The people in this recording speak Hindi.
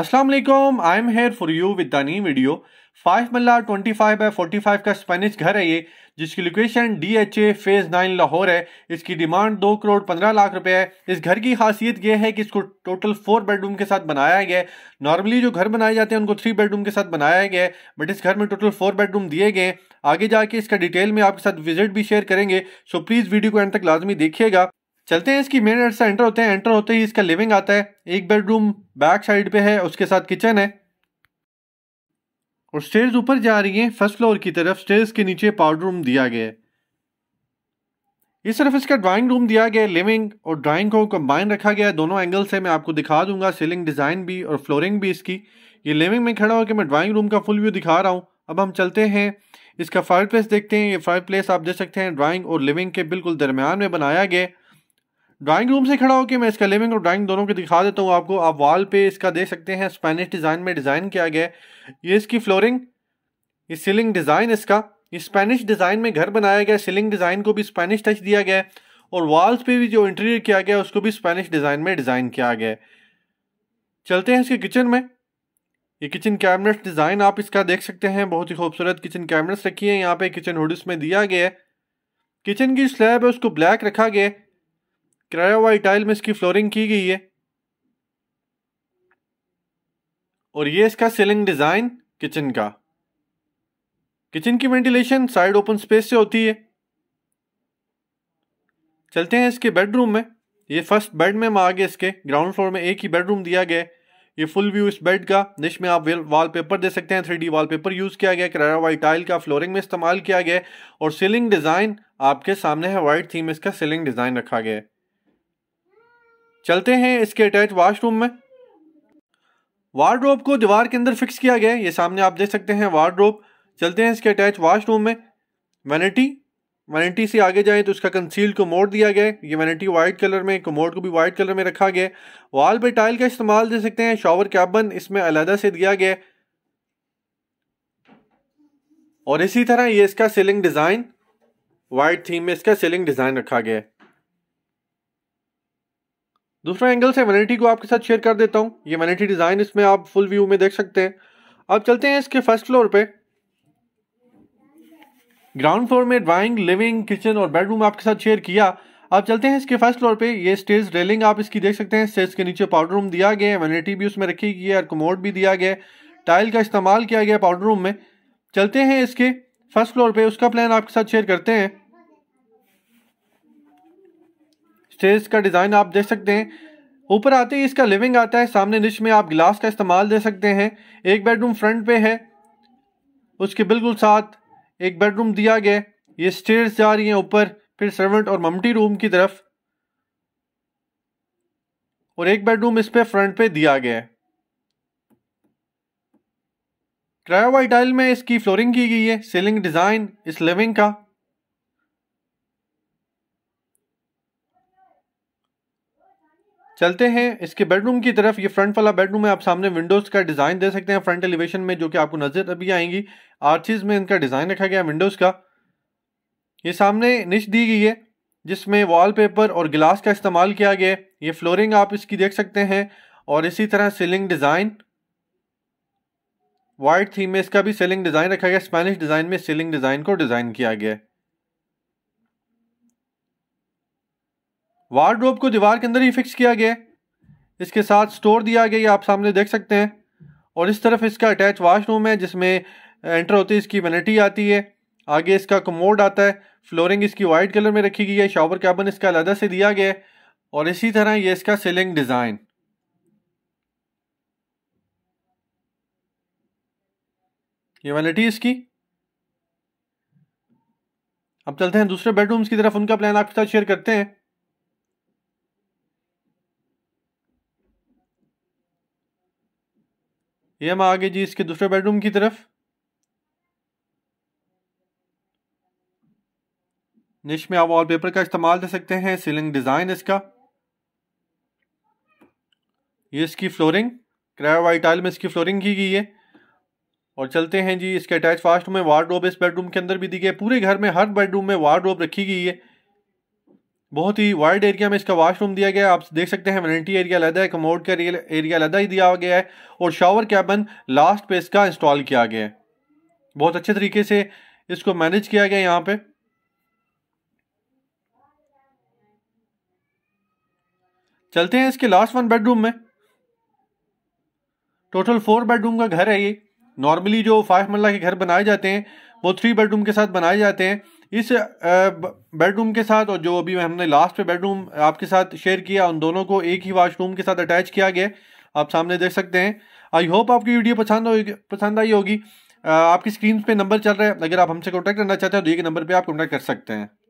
अस्सलाम वालेकुम I am here for you with the new video 5 marla 25 five by forty का स्पेनिश घर है ये जिसकी location D H A phase nine Lahore है इसकी डिमांड दो करोड़ पंद्रह लाख रुपए है इस घर की खासियत यह है कि इसको टोटल फोर बेडरूम के साथ बनाया गया है नॉर्मली जो घर बनाए जाते हैं उनको थ्री बेडरूम के साथ बनाया गया है बट इस घर में टोटल फोर बेडरूम दिए गए आगे जाके इसका डिटेल में आपके साथ विजिट भी शेयर करेंगे सो प्लीज़ वीडियो को एंड तक लाजमी देखिएगा चलते हैं इसकी मेन एड से एंटर होते हैं एंटर होते ही इसका लिविंग आता है एक बेडरूम बैक साइड पे है उसके साथ किचन है और स्टेज ऊपर जा रही है फर्स्ट फ्लोर की तरफ स्टेज के नीचे पाउडर रूम दिया गया है इस तरफ इसका ड्राइंग रूम दिया गया है लिविंग और ड्राइंग को कंबाइन रखा गया है दोनों एंगल से मैं आपको दिखा दूंगा सीलिंग डिज़ाइन भी और फ्लोरिंग भी इसकी ये लिविंग में खड़ा होकर मैं ड्राइंग रूम का फुल व्यू दिखा रहा हूँ अब हम चलते हैं इसका फायर प्लेस देखते हैं ये फायर प्लेस आप देख सकते हैं ड्राइंग और लिविंग के बिल्कुल दरमियान में बनाया गया है ड्राइंग रूम से खड़ा होकर मैं इसका लिविंग और ड्राइंग दोनों के दिखा देता हूँ आपको आप वॉल पे इसका देख सकते हैं स्पेनिश डिज़ाइन में डिज़ाइन किया गया है ये इसकी फ्लोरिंग ये सीलिंग डिज़ाइन इसका ये स्पेनिश डिज़ाइन में घर बनाया गया सीलिंग डिज़ाइन को भी स्पेनिश टच दिया गया और वॉल्स पे भी जो इंटीरियर किया गया उसको भी स्पेनिश डिज़ाइन में डिज़ाइन किया गया चलते हैं इसके किचन में ये किचन कैबिनेट्स डिज़ाइन आप इसका देख सकते हैं बहुत ही खूबसूरत किचन कैबिनेट्स रखी है यहाँ पे किचन हुडिस में दिया गया है किचन की स्लैब है उसको ब्लैक रखा गया है किराया वाई टाइल में इसकी फ्लोरिंग की गई है और ये इसका सीलिंग डिज़ाइन किचन का किचन की वेंटिलेशन साइड ओपन स्पेस से होती है चलते हैं इसके बेडरूम में ये फर्स्ट बेड में हम आगे इसके ग्राउंड फ्लोर में एक ही बेडरूम दिया गया है ये फुल व्यू इस बेड का निश में आप वॉलपेपर दे सकते हैं थ्री वॉलपेपर यूज़ किया गया किराया वाई टाइल का फ्लोरिंग में इस्तेमाल किया गया और सीलिंग डिज़ाइन आपके सामने है वाइट थीम इसका सीलिंग डिज़ाइन रखा गया है चलते हैं इसके अटैच वाशरूम में वार्ड्रोब को दीवार के अंदर फिक्स किया गया है ये सामने आप देख सकते हैं वार्ड्रोब चलते हैं इसके अटैच वाशरूम में वैनिटी वैनिटी से आगे जाएं तो इसका कंसील को मोड़ दिया गया है ये वैनिटी वाइट कलर में कमोड को भी वाइट कलर में रखा गया है वॉल पे टाइल का इस्तेमाल दे सकते हैं शॉवर कैबन इसमें अलहदा से दिया गया और इसी तरह ये इसका सीलिंग डिज़ाइन वाइट थीम में इसका सीलिंग डिज़ाइन रखा गया है दूसरा एंगल से वैनिटी को आपके साथ शेयर कर देता हूँ ये वेनिटी डिज़ाइन इसमें आप फुल व्यू में देख सकते हैं अब चलते हैं इसके फर्स्ट फ्लोर पे ग्राउंड फ्लोर में ड्राइंग लिविंग किचन और बेडरूम आपके साथ शेयर किया अब चलते हैं इसके फर्स्ट फ्लोर पे ये स्टेज रेलिंग आप इसकी देख सकते हैं स्टेज के नीचे पाउडर रूम दिया गया है वैनिटी भी उसमें रखी गई है और कमोड भी दिया गया है टाइल का इस्तेमाल किया गया पाउडर रूम में चलते हैं इसके फर्स्ट फ्लोर पे उसका प्लान आपके साथ शेयर करते हैं स्टेज का डिज़ाइन आप देख सकते हैं ऊपर आते ही इसका लिविंग आता है सामने निश में आप गिलास का इस्तेमाल दे सकते हैं एक बेडरूम फ्रंट पे है उसके बिल्कुल साथ एक बेडरूम दिया गया ये स्टेज जा रही है ऊपर फिर सर्वेंट और ममटी रूम की तरफ और एक बेडरूम इस पे फ्रंट पे दिया गया है क्रायोवाई टाइल में इसकी फ्लोरिंग की गई है सीलिंग डिज़ाइन इस लिविंग का चलते हैं इसके बेडरूम की तरफ ये फ्रंट वाला बेडरूम है आप सामने विंडोज़ का डिज़ाइन दे सकते हैं फ्रंट एलिवेशन में जो कि आपको नज़र अभी आएंगी आर्चिस में इनका डिज़ाइन रखा गया विंडोज़ का ये सामने निश दी गई है जिसमें वॉलपेपर और गिलास का इस्तेमाल किया गया है ये फ्लोरिंग आप इसकी देख सकते हैं और इसी तरह सीलिंग डिज़ाइन वाइट थीम में इसका भी सीलिंग डिज़ाइन रखा गया स्पेनिश डिज़ाइन में सीलिंग डिज़ाइन को डिज़ाइन किया गया है वार्ड्रोब को दीवार के अंदर ही फिक्स किया गया इसके साथ स्टोर दिया गया ये आप सामने देख सकते हैं और इस तरफ इसका अटैच वाशरूम है जिसमें एंटर होती है इसकी वैनिटी आती है आगे इसका कमोड आता है फ्लोरिंग इसकी वाइट कलर में रखी गई है शॉवर कैबन इसका अलहदा से दिया गया है और इसी तरह ये इसका सीलिंग डिज़ाइन ये वैनिटी इसकी अब चलते हैं दूसरे बेडरूम्स की तरफ उनका प्लान आपके साथ शेयर करते हैं ये हम आगे जी इसके दूसरे बेडरूम की तरफ निश में आप वॉलपेपर का इस्तेमाल कर सकते हैं सीलिंग डिज़ाइन इसका ये इसकी फ्लोरिंग क्राया वाइट टाइल में इसकी फ्लोरिंग की गई है और चलते हैं जी इसके अटैच फास्ट में वार्ड इस बेडरूम के अंदर भी दी गई है पूरे घर में हर बेडरूम में वार्ड रखी गई है बहुत ही वाइड एरिया में इसका वॉशरूम दिया गया है आप देख सकते हैं वारंटी एरिया अलहदा है कमोड का एरिया अलहदा ही दिया गया है और शावर कैबन लास्ट पे इसका इंस्टॉल किया गया है बहुत अच्छे तरीके से इसको मैनेज किया गया यहाँ पे चलते हैं इसके लास्ट वन बेडरूम में टोटल फोर बेडरूम का घर है ये नॉर्मली जो फाइव मरला के घर बनाए जाते हैं वो थ्री बेडरूम के साथ बनाए जाते हैं इस बेडरूम के साथ और जो अभी हमने लास्ट पे बेडरूम आपके साथ शेयर किया उन दोनों को एक ही वाशरूम के साथ अटैच किया गया आप सामने देख सकते हैं आई होप आपकी वीडियो पसंद हो पसंद आई होगी आपकी स्क्रीन पे नंबर चल रहा है अगर आप हमसे कॉन्टैक्ट करना चाहते हैं तो ये नंबर पे आप कॉन्टैक्ट कर सकते हैं